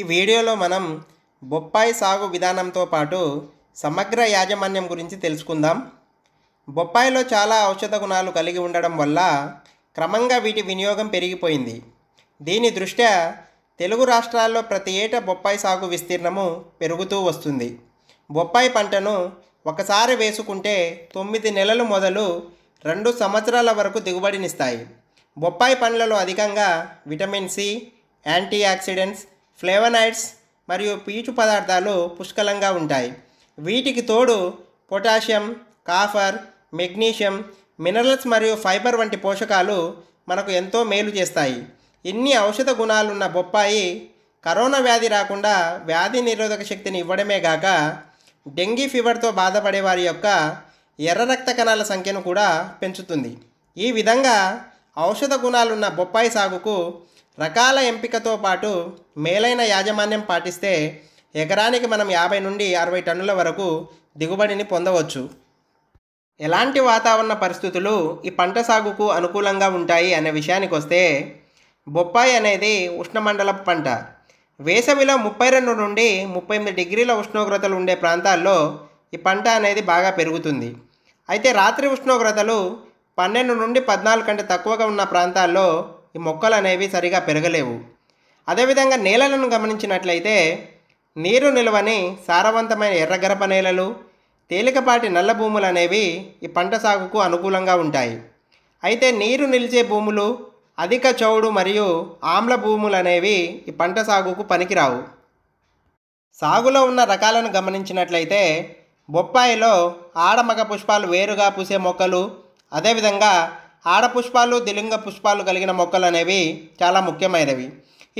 ఈ వీడియోలో మనం బొప్పాయి సాగు విధానంతో పాటు సమగ్ర యాజమాన్యం గురించి తెలుసుకుందాం బొప్పాయిలో చాలా ఔషధ గుణాలు కలిగి ఉండడం వల్ల క్రమంగా వీటి వినియోగం పెరిగిపోయింది దీని దృష్ట్యా తెలుగు రాష్ట్రాల్లో ప్రతి ఏటా బొప్పాయి సాగు విస్తీర్ణము పెరుగుతూ వస్తుంది బొప్పాయి పంటను ఒకసారి వేసుకుంటే తొమ్మిది నెలలు మొదలు రెండు సంవత్సరాల వరకు దిగుబడినిస్తాయి బొప్పాయి పండ్లలో అధికంగా vitamin C antioxidants flavonoids మరియు పీచు పదార్థాలు పుష్కలంగా ఉంటాయి వీటికి తోడు పొటాషియం కాఫర్ మెగ్నీషియం మినరల్స్ మరియు ఫైబర్ వంటి పోషకాలు మనకు ఎంతో మేలు చేస్తాయి ఇన్ని ఔషధ గుణాలున్న బొప్పాయి కరోనా వ్యాధి రాకుండా వ్యాధి నిరోధక శక్తిని ఇవ్వడమే గాక డెంగీ ఫీవర్తో బాధపడే వారి యొక్క ఎర్ర రక్త కణాల సంఖ్యను కూడా పెంచుతుంది ఈ విధంగా ఔషధ గుణాలున్న బొప్పాయి సాగుకు రకాల ఎంపికతో పాటు మేలైన యాజమాన్యం పాటిస్తే ఎకరానికి మనం యాభై నుండి అరవై టన్నుల వరకు దిగుబడిని పొందవచ్చు ఎలాంటి వాతావరణ పరిస్థితులు ఈ పంట సాగుకు అనుకూలంగా ఉంటాయి అనే విషయానికి వస్తే బొప్పాయి అనేది ఉష్ణమండల పంట వేసవిలో ముప్పై రెండు నుండి ముప్పై ఎనిమిది డిగ్రీల ఉష్ణోగ్రతలు ఉండే ప్రాంతాల్లో ఈ పంట అనేది బాగా పెరుగుతుంది అయితే రాత్రి ఉష్ణోగ్రతలు పన్నెండు నుండి పద్నాలుగు కంటే తక్కువగా ఉన్న ప్రాంతాల్లో ఈ మొక్కలు అనేవి సరిగా పెరగలేవు అదేవిధంగా నేలలను గమనించినట్లయితే నీరు నిల్వని సారవంతమైన ఎర్రగరప నేలలు తేలికపాటి నల్ల భూములు అనేవి ఈ పంట సాగుకు అనుకూలంగా ఉంటాయి అయితే నీరు నిలిచే భూములు అధిక చౌడు మరియు ఆమ్ల భూములు అనేవి ఈ పంట సాగుకు పనికిరావు సాగులో ఉన్న రకాలను గమనించినట్లయితే బొప్పాయిలో ఆడమగ పుష్పాలు వేరుగా పూసే మొక్కలు అదేవిధంగా ఆడపుష్పాలు దిలింగ పుష్పాలు కలిగిన మొక్కలు అనేవి చాలా ముఖ్యమైనవి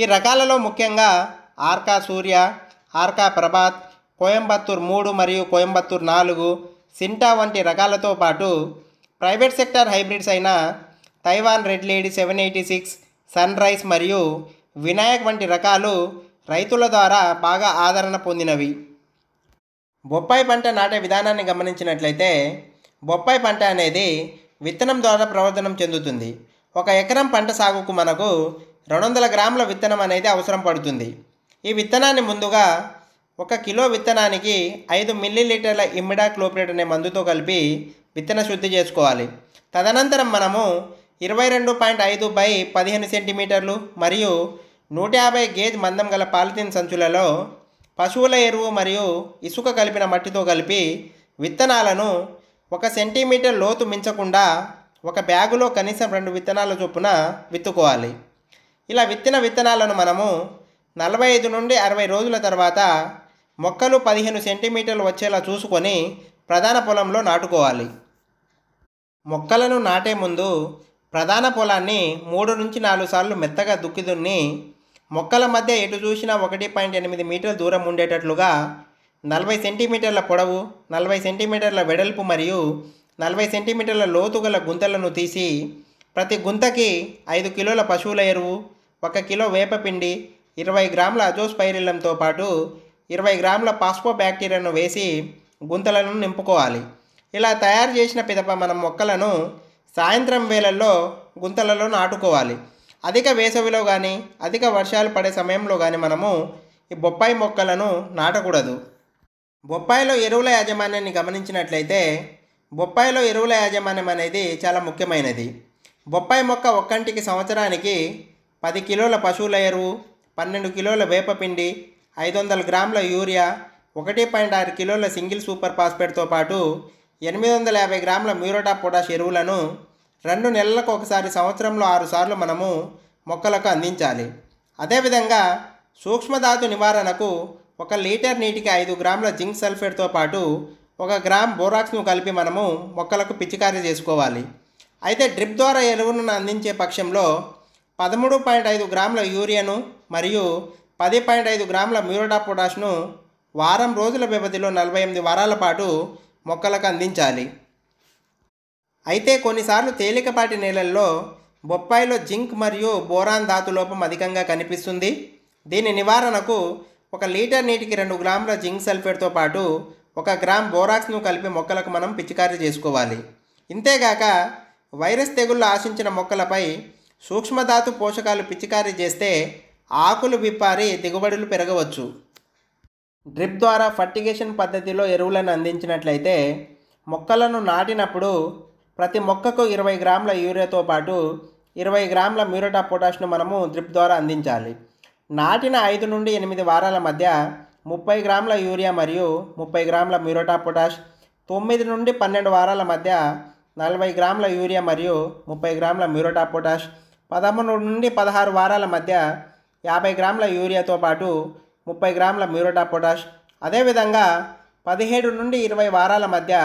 ఈ రకాలలో ముఖ్యంగా ఆర్కా సూర్య ఆర్కా ప్రభాత్ కోయంబత్తూర్ మూడు మరియు కోయంబత్తూర్ నాలుగు సింటా వంటి రకాలతో పాటు ప్రైవేట్ సెక్టర్ హైబ్రిడ్స్ అయిన Taiwan red lady seven eighty six sunrise మరియు వినాయక్ వంటి రకాలు రైతుల ద్వారా బాగా ఆదరణ పొందినవి బొప్పాయి పంట నాటే విధానాన్ని గమనించినట్లయితే బొప్పాయి పంట అనేది విత్తనం ద్వారా ప్రవర్ధనం చెందుతుంది ఒక ఎకరం పంట సాగుకు మనకు రెండు వందల గ్రాముల విత్తనం అనేది అవసరం పడుతుంది ఈ విత్తనాన్ని ముందుగా ఒక కిలో విత్తనానికి ఐదు మిల్లీలీటర్ల ఇమిడా క్లోప్రేట్ అనే మందుతో కలిపి విత్తన శుద్ధి చేసుకోవాలి తదనంతరం మనము ఇరవై రెండు పాయింట్ ఐదు బై పదిహేను సెంటీమీటర్లు మరియు నూట యాభై గేజ్ మందం గల పాలిథిన్ సంచులలో పశువుల ఎరువు మరియు ఇసుక కలిపిన మట్టితో కలిపి విత్తనాలను ఒక సెంటీమీటర్ లోతు మించకుండా ఒక బ్యాగులో కనీసం రెండు విత్తనాల చొప్పున విత్తుకోవాలి ఇలా విత్తిన విత్తనాలను మనము నలభై ఐదు నుండి అరవై రోజుల తర్వాత మొక్కలు పదిహేను సెంటీమీటర్లు వచ్చేలా చూసుకొని ప్రధాన పొలంలో నాటుకోవాలి మొక్కలను నాటే ముందు ప్రధాన పొలాన్ని మూడు నుంచి నాలుగు సార్లు మెత్తగా దుక్కి దున్ని మొక్కల మధ్య ఎటు చూసినా ఒకటి పాయింట్ ఎనిమిది మీటర్ల దూరం ఉండేటట్లుగా నలభై సెంటీమీటర్ల పొడవు నలభై సెంటీమీటర్ల వెడల్పు మరియు నలభై సెంటీమీటర్ల లోతు గల గుంతలను తీసి ప్రతి గుంతకి ఐదు కిలోల పశువుల ఎరువు ఒక కిలో వేపపిండి ఇరవై గ్రాముల అజోస్పైరిలంతో పాటు ఇరవై గ్రాముల పాస్పో బ్యాక్టీరియాను వేసి గుంతలను నింపుకోవాలి ఇలా తయారు చేసిన పిదప మనం మొక్కలను సాయంత్రం వేళల్లో గుంతలలో నాటుకోవాలి అధిక వేసవిలో కానీ అధిక వర్షాలు పడే సమయంలో కానీ మనము ఈ బొప్పాయి మొక్కలను నాటకూడదు బొప్పాయిలో ఎరువుల యాజమాన్యాన్ని గమనించినట్లయితే బొప్పాయిలో ఎరువుల యాజమాన్యం అనేది చాలా ముఖ్యమైనది బొప్పాయి మొక్క ఒక్కంటికి సంవత్సరానికి పది కిలోల పశువుల ఎరువు పన్నెండు కిలోల వేపపిండి ఐదు వందల గ్రాముల యూరియా ఒకటి పాయింట్ ఆరు కిలోల సింగిల్ సూపర్ ఫాస్ఫేట్తో పాటు ఎనిమిది వందల యాభై గ్రాముల మ్యూరోటా పొటాష్ ఎరువులను రెండు నెలలకు ఒకసారి సంవత్సరంలో ఆరుసార్లు మనము మొక్కలకు అందించాలి అదేవిధంగా సూక్ష్మధాతు నివారణకు ఒక లీటర్ నీటికి ఐదు గ్రాముల జింక్ సల్ఫేట్తో పాటు ఒక గ్రామ్ బోరాక్స్ను కలిపి మనము మొక్కలకు పిచికారీ చేసుకోవాలి అయితే డ్రిప్ ద్వారా ఎరువులను అందించే పక్షంలో పదమూడు పాయింట్ ఐదు గ్రాముల యూరియాను మరియు పది పాయింట్ ఐదు గ్రాముల మ్యూరడా పొటాష్ను వారం రోజుల వ్యవధిలో నలభై ఎనిమిది వారాల పాటు మొక్కలకు అందించాలి అయితే కొన్నిసార్లు తేలికపాటి నేలల్లో బొప్పాయిలో జింక్ మరియు బోరాన్ ధాతు లోపం అధికంగా కనిపిస్తుంది దీని నివారణకు ఒక లీటర్ నీటికి రెండు గ్రాముల జింక్ సల్ఫేట్తో పాటు ఒక గ్రామ్ బోరాక్స్ను కలిపి మొక్కలకు మనం పిచికారి చేసుకోవాలి ఇంతేగాక వైరస్ తెగుళ్ళు ఆశించిన మొక్కలపై సూక్ష్మధాతు పోషకాలు పిచికారి చేస్తే ఆకులు విప్పారి దిగుబడులు పెరగవచ్చు డ్రిప్ ద్వారా ఫర్టిగేషన్ పద్ధతిలో ఎరువులను అందించినట్లయితే మొక్కలను నాటినప్పుడు ప్రతి మొక్కకు ఇరవై గ్రాముల యూరియాతో పాటు ఇరవై గ్రాముల మ్యూరటా పొటాష్ను మనము డ్రిప్ ద్వారా అందించాలి నాటిన ఐదు నుండి ఎనిమిది వారాల మధ్య ముప్పై గ్రాముల యూరియా మరియు ముప్పై గ్రాముల మ్యూరోటా పొటాష్ తొమ్మిది నుండి పన్నెండు వారాల మధ్య నలభై గ్రాముల యూరియా మరియు ముప్పై గ్రాముల మ్యూరోటా పొటాష్ పదమూడు నుండి పదహారు వారాల మధ్య యాభై గ్రాముల యూరియాతో పాటు ముప్పై గ్రాముల మ్యూరోటా పొటాష్ అదేవిధంగా పదిహేడు నుండి ఇరవై వారాల మధ్య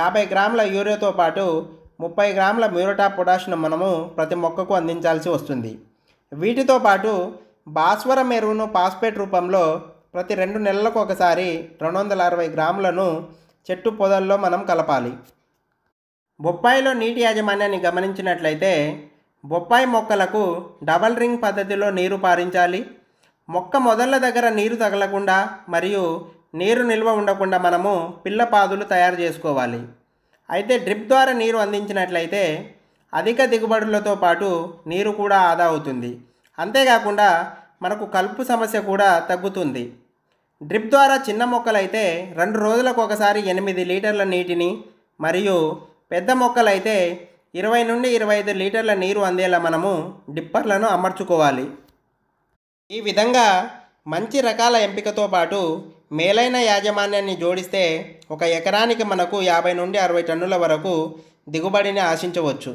యాభై గ్రాముల యూరియాతో పాటు ముప్పై గ్రాముల మ్యూరోటా పొటాష్ను మనము ప్రతి మొక్కకు అందించాల్సి వస్తుంది వీటితో పాటు భాస్వరం మెరువును పాస్పేట్ రూపంలో ప్రతి రెండు నెలలకు ఒకసారి రెండు వందల అరవై గ్రాములను చెట్టు పొదల్లో మనం కలపాలి బొప్పాయిలో నీటి యాజమాన్యాన్ని గమనించినట్లయితే బొప్పాయి మొక్కలకు డబల్ రింగ్ పద్ధతిలో నీరు పారించాలి మొక్క మొదళ్ళ దగ్గర నీరు తగలకుండా మరియు నీరు నిల్వ ఉండకుండా మనము పిల్లపాదులు తయారు చేసుకోవాలి అయితే డ్రిప్ ద్వారా నీరు అందించినట్లయితే అధిక దిగుబడులతో పాటు నీరు కూడా ఆదా అవుతుంది అంతేకాకుండా మనకు కలుపు సమస్య కూడా తగ్గుతుంది డ్రిప్ ద్వారా చిన్న మొక్కలైతే రెండు రోజులకు ఒకసారి ఎనిమిది లీటర్ల నీటిని మరియు పెద్ద మొక్కలైతే ఇరవై నుండి ఇరవై ఐదు లీటర్ల నీరు అందేలా మనము డిప్పర్లను అమర్చుకోవాలి ఈ విధంగా మంచి రకాల ఎంపికతో పాటు మేలైన యాజమాన్యాన్ని జోడిస్తే ఒక ఎకరానికి మనకు యాభై నుండి అరవై టన్నుల వరకు దిగుబడిని ఆశించవచ్చు